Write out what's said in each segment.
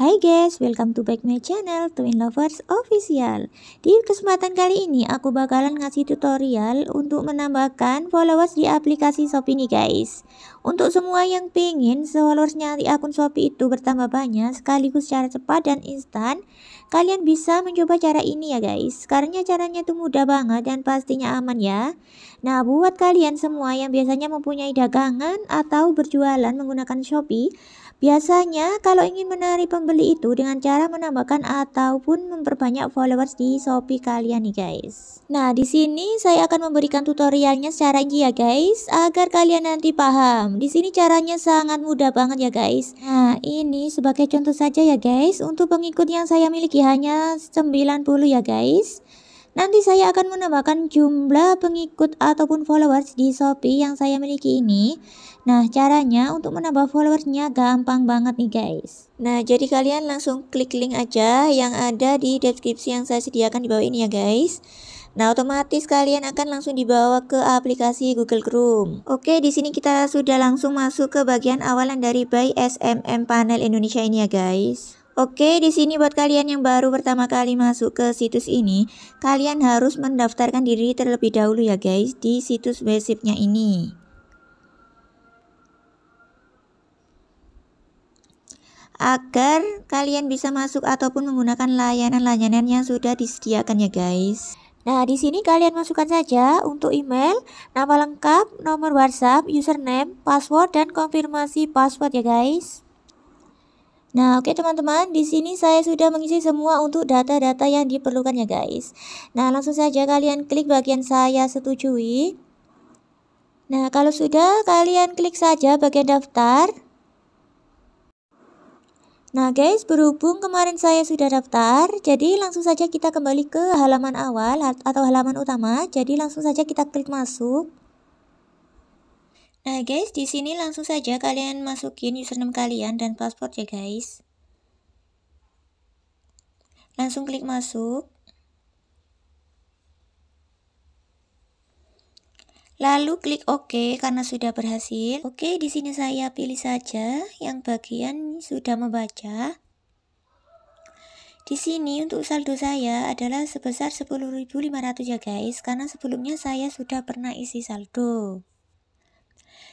Hai guys, welcome to back my channel Twin Lovers Official Di kesempatan kali ini aku bakalan ngasih tutorial untuk menambahkan followers di aplikasi Shopee nih guys Untuk semua yang pengen followersnya di akun Shopee itu bertambah banyak sekaligus secara cepat dan instan Kalian bisa mencoba cara ini ya guys Karena ya caranya tuh mudah banget dan pastinya aman ya Nah buat kalian semua yang biasanya mempunyai dagangan atau berjualan menggunakan Shopee Biasanya, kalau ingin menarik pembeli itu dengan cara menambahkan ataupun memperbanyak followers di Shopee kalian nih guys. Nah, di sini saya akan memberikan tutorialnya secara rinci ya guys, agar kalian nanti paham. Di sini caranya sangat mudah banget ya guys. Nah, ini sebagai contoh saja ya guys, untuk pengikut yang saya miliki hanya 90 ya guys. Nanti saya akan menambahkan jumlah pengikut ataupun followers di Shopee yang saya miliki ini Nah, caranya untuk menambah followersnya gampang banget nih guys. Nah, jadi kalian langsung klik link aja yang ada di deskripsi yang saya sediakan di bawah ini ya guys. Nah, otomatis kalian akan langsung dibawa ke aplikasi Google Chrome. Oke, di sini kita sudah langsung masuk ke bagian awalan dari by SMM Panel Indonesia ini ya guys. Oke, di sini buat kalian yang baru pertama kali masuk ke situs ini, kalian harus mendaftarkan diri terlebih dahulu ya guys di situs webshipnya ini. agar kalian bisa masuk ataupun menggunakan layanan-layanan yang sudah disediakan ya guys. Nah, di sini kalian masukkan saja untuk email, nama lengkap, nomor WhatsApp, username, password dan konfirmasi password ya guys. Nah, oke okay, teman-teman, di sini saya sudah mengisi semua untuk data-data yang diperlukan ya guys. Nah, langsung saja kalian klik bagian saya setujui. Nah, kalau sudah kalian klik saja bagian daftar. Nah guys, berhubung kemarin saya sudah daftar, jadi langsung saja kita kembali ke halaman awal atau halaman utama. Jadi langsung saja kita klik masuk. Nah guys, di sini langsung saja kalian masukin username kalian dan password ya guys. Langsung klik masuk. Lalu klik OK karena sudah berhasil. Oke, di sini saya pilih saja yang bagian sudah membaca. Di sini untuk saldo saya adalah sebesar 10.500 ya guys, karena sebelumnya saya sudah pernah isi saldo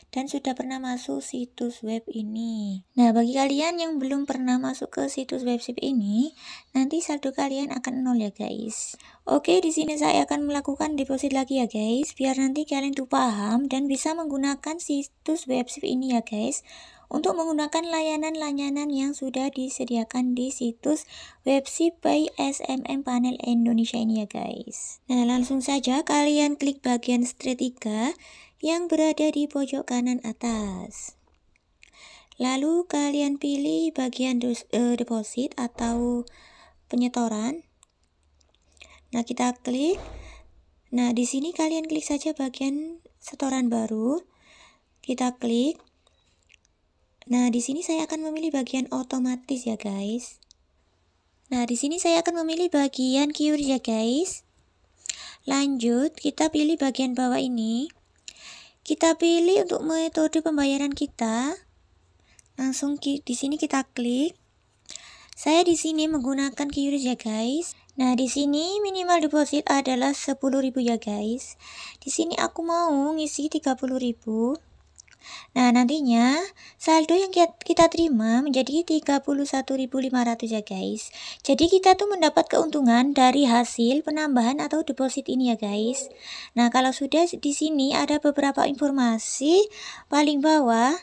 dan sudah pernah masuk situs web ini. Nah, bagi kalian yang belum pernah masuk ke situs website ini, nanti saldo kalian akan nol ya guys. Oke, di sini saya akan melakukan deposit lagi ya guys, biar nanti kalian tuh paham dan bisa menggunakan situs website ini ya guys untuk menggunakan layanan-layanan yang sudah disediakan di situs website by SMM Panel Indonesia ini ya guys. Nah langsung saja kalian klik bagian strategi yang berada di pojok kanan atas. Lalu kalian pilih bagian e, deposit atau penyetoran. Nah, kita klik. Nah, di sini kalian klik saja bagian setoran baru. Kita klik. Nah, di sini saya akan memilih bagian otomatis ya, guys. Nah, di sini saya akan memilih bagian QR ya, guys. Lanjut, kita pilih bagian bawah ini. Kita pilih untuk metode pembayaran kita. Langsung di sini kita klik. Saya di sini menggunakan QRIS ya guys. Nah, di sini minimal deposit adalah 10.000 ya guys. Di sini aku mau ngisi 30.000. Nah, nantinya saldo yang kita terima menjadi 31.500 ya guys. Jadi kita tuh mendapat keuntungan dari hasil penambahan atau deposit ini ya guys. Nah, kalau sudah di sini ada beberapa informasi paling bawah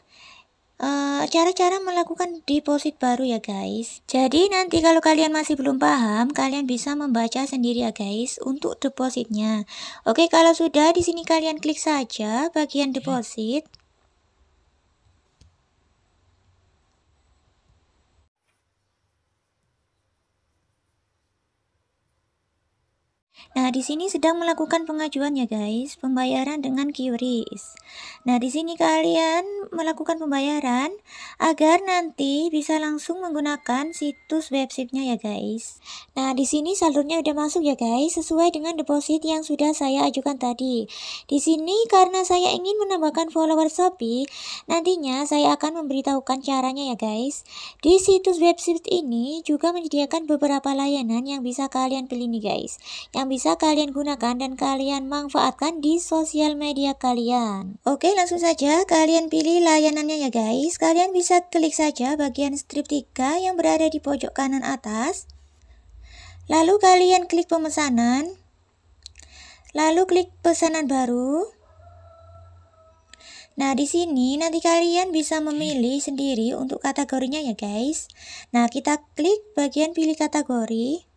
eh, cara-cara uh, melakukan deposit baru ya guys jadi nanti kalau kalian masih belum paham kalian bisa membaca sendiri ya guys untuk depositnya oke kalau sudah di sini kalian klik saja bagian deposit Nah, di sini sedang melakukan pengajuan ya guys, pembayaran dengan QRIS. Nah, di sini kalian melakukan pembayaran agar nanti bisa langsung menggunakan situs websitenya ya guys. Nah, di sini saldonya udah masuk ya guys, sesuai dengan deposit yang sudah saya ajukan tadi. Di sini karena saya ingin menambahkan follower Shopee, nantinya saya akan memberitahukan caranya ya guys. Di situs website ini juga menyediakan beberapa layanan yang bisa kalian pilih nih guys. Yang bisa kalian gunakan dan kalian manfaatkan di sosial media kalian. Oke, langsung saja kalian pilih layanannya ya guys. Kalian bisa klik saja bagian strip 3 yang berada di pojok kanan atas. Lalu kalian klik pemesanan. Lalu klik pesanan baru. Nah, di sini nanti kalian bisa memilih sendiri untuk kategorinya ya, guys. Nah, kita klik bagian pilih kategori.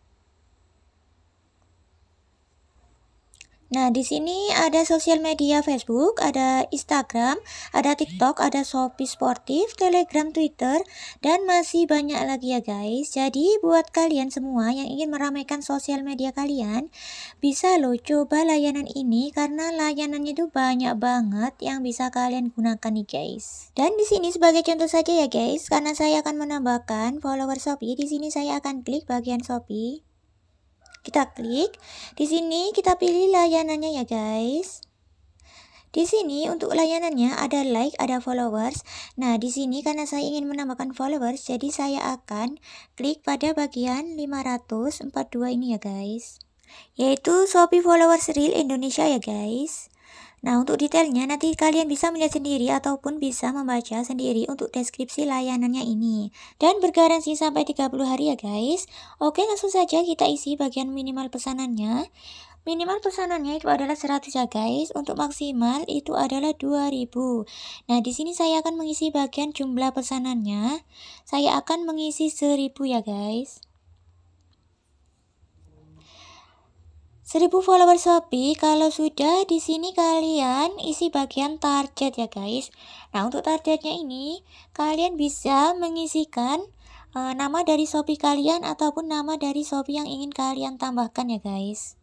Nah, di sini ada sosial media Facebook, ada Instagram, ada TikTok, ada Shopee Sportif, Telegram, Twitter, dan masih banyak lagi ya guys. Jadi, buat kalian semua yang ingin meramaikan sosial media kalian, bisa lo coba layanan ini karena layanannya itu banyak banget yang bisa kalian gunakan nih guys. Dan di sini sebagai contoh saja ya guys, karena saya akan menambahkan follower Shopee, di sini saya akan klik bagian Shopee. Kita klik. Di sini kita pilih layanannya ya guys. Di sini untuk layanannya ada like, ada followers. Nah, di sini karena saya ingin menambahkan followers, jadi saya akan klik pada bagian 542 ini ya guys. Yaitu Shopee Followers real Indonesia ya guys. Nah, untuk detailnya nanti kalian bisa melihat sendiri ataupun bisa membaca sendiri untuk deskripsi layanannya ini. Dan bergaransi sampai 30 hari ya guys. Oke, langsung saja kita isi bagian minimal pesanannya. Minimal pesanannya itu adalah 100 ya guys, untuk maksimal itu adalah 2000. Nah, di sini saya akan mengisi bagian jumlah pesanannya. Saya akan mengisi 1000 ya guys. 1000 follower Shopee, kalau sudah di sini kalian isi bagian target ya guys. Nah, untuk targetnya ini kalian bisa mengisikan uh, nama dari Shopee kalian ataupun nama dari Shopee yang ingin kalian tambahkan ya guys.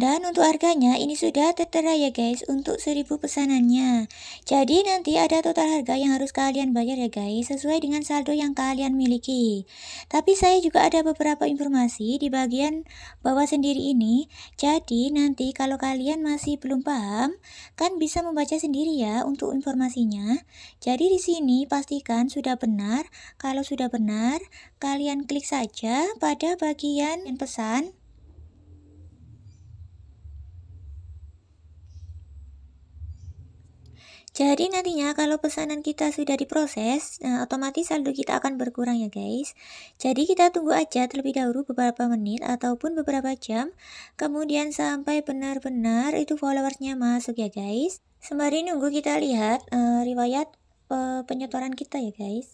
Dan untuk harganya ini sudah tertera ya guys untuk 1000 pesanannya. Jadi nanti ada total harga yang harus kalian bayar ya guys sesuai dengan saldo yang kalian miliki. Tapi saya juga ada beberapa informasi di bagian bawah sendiri ini. Jadi nanti kalau kalian masih belum paham kan bisa membaca sendiri ya untuk informasinya. Jadi di sini pastikan sudah benar. Kalau sudah benar kalian klik saja pada bagian pesan Jadi nantinya kalau pesanan kita sudah diproses, nah, otomatis saldo kita akan berkurang ya guys. Jadi kita tunggu aja terlebih dahulu beberapa menit ataupun beberapa jam, kemudian sampai benar-benar itu followersnya masuk ya guys. Sembari nunggu kita lihat uh, riwayat uh, eh, penyetoran kita ya guys.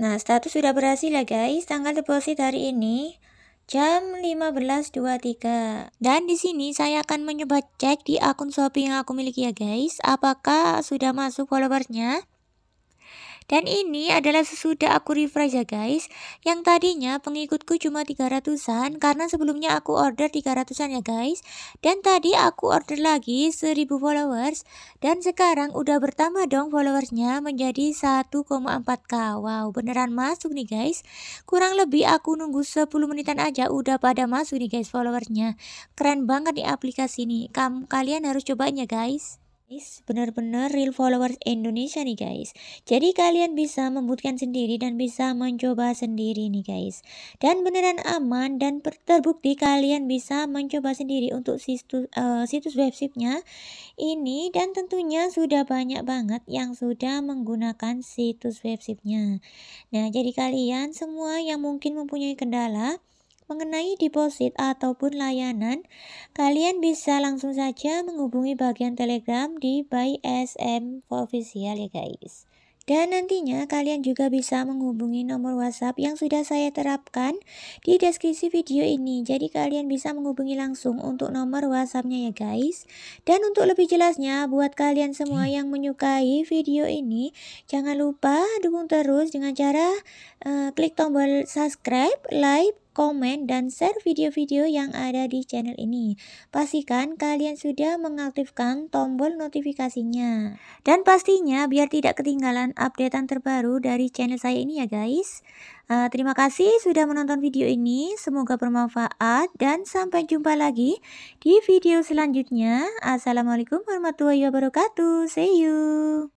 Nah, status sudah berhasil ya guys. Tanggal deposit hari ini jam 15.23. Dan di sini saya akan mencoba cek di akun shopping yang aku miliki ya guys, apakah sudah masuk followersnya? Dan ini adalah sesudah aku refresh ya guys. Yang tadinya pengikutku cuma 300-an karena sebelumnya aku order 300-an ya guys. Dan tadi aku order lagi 1000 followers dan sekarang udah bertambah dong followersnya menjadi 1,4k. Wow, beneran masuk nih guys. Kurang lebih aku nunggu 10 menitan aja udah pada masuk nih guys followersnya. Keren banget nih aplikasi ini. kalian harus cobain ya guys guys benar-benar real followers Indonesia nih guys. Jadi kalian bisa membutuhkan sendiri dan bisa mencoba sendiri nih guys. Dan beneran aman dan terbukti kalian bisa mencoba sendiri untuk situs uh, eh, situs websitenya ini dan tentunya sudah banyak banget yang sudah menggunakan situs websitenya. Nah, jadi kalian semua yang mungkin mempunyai kendala Mengenai deposit ataupun layanan, kalian bisa langsung saja menghubungi bagian Telegram di by SM official ya guys. Dan nantinya kalian juga bisa menghubungi nomor WhatsApp yang sudah saya terapkan di deskripsi video ini. Jadi kalian bisa menghubungi langsung untuk nomor WhatsAppnya ya guys. Dan untuk lebih jelasnya buat kalian semua hmm. yang menyukai video ini, jangan lupa dukung terus dengan cara uh, klik tombol subscribe, like, komen, dan share video-video yang ada di channel ini. Pastikan kalian sudah mengaktifkan tombol notifikasinya. Dan pastinya biar tidak ketinggalan updatean terbaru dari channel saya ini ya guys. Uh, terima kasih sudah menonton video ini, semoga bermanfaat dan sampai jumpa lagi di video selanjutnya. Assalamualaikum warahmatullahi wabarakatuh, see you.